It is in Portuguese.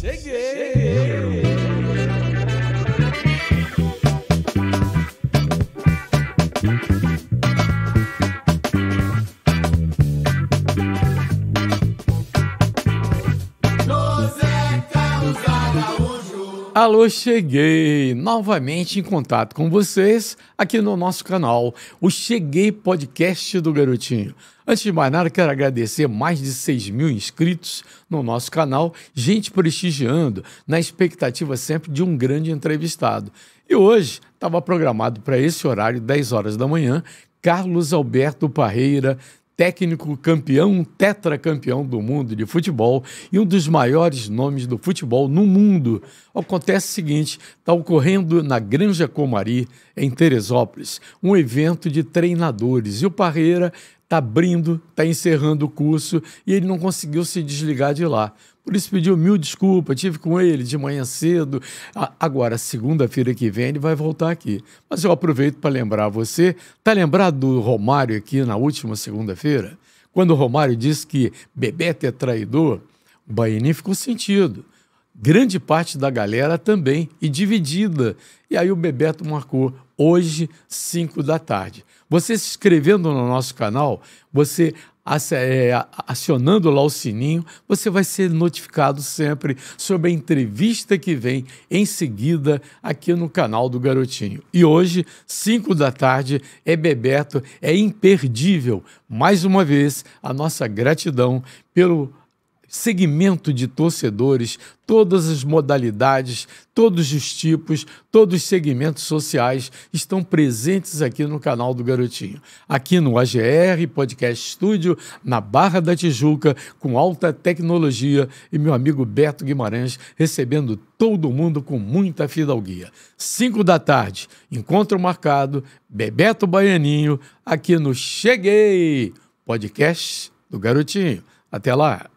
Cheguei! Cheguei. Alô, cheguei novamente em contato com vocês aqui no nosso canal, o Cheguei Podcast do Garotinho. Antes de mais nada, quero agradecer mais de 6 mil inscritos no nosso canal, gente prestigiando, na expectativa sempre de um grande entrevistado. E hoje estava programado para esse horário, 10 horas da manhã, Carlos Alberto Parreira, técnico campeão, tetracampeão do mundo de futebol e um dos maiores nomes do futebol no mundo. Acontece o seguinte: está ocorrendo na Granja Comari, em Teresópolis, um evento de treinadores. E o Parreira está abrindo, está encerrando o curso e ele não conseguiu se desligar de lá. Por isso pediu mil desculpas, tive com ele de manhã cedo. Agora, segunda-feira que vem, ele vai voltar aqui. Mas eu aproveito para lembrar você, tá lembrado do Romário aqui na última segunda-feira? Quando o Romário disse que Bebeto é traidor, o Baianinho ficou sentido grande parte da galera também e dividida. E aí o Bebeto marcou hoje, 5 da tarde. Você se inscrevendo no nosso canal, você é, acionando lá o sininho, você vai ser notificado sempre sobre a entrevista que vem em seguida aqui no canal do Garotinho. E hoje, 5 da tarde, é Bebeto, é imperdível. Mais uma vez, a nossa gratidão pelo segmento de torcedores, todas as modalidades, todos os tipos, todos os segmentos sociais estão presentes aqui no canal do Garotinho. Aqui no AGR Podcast Studio, na Barra da Tijuca, com alta tecnologia e meu amigo Beto Guimarães recebendo todo mundo com muita fidalguia. Cinco da tarde, encontro marcado, Bebeto Baianinho, aqui no Cheguei! Podcast do Garotinho. Até lá!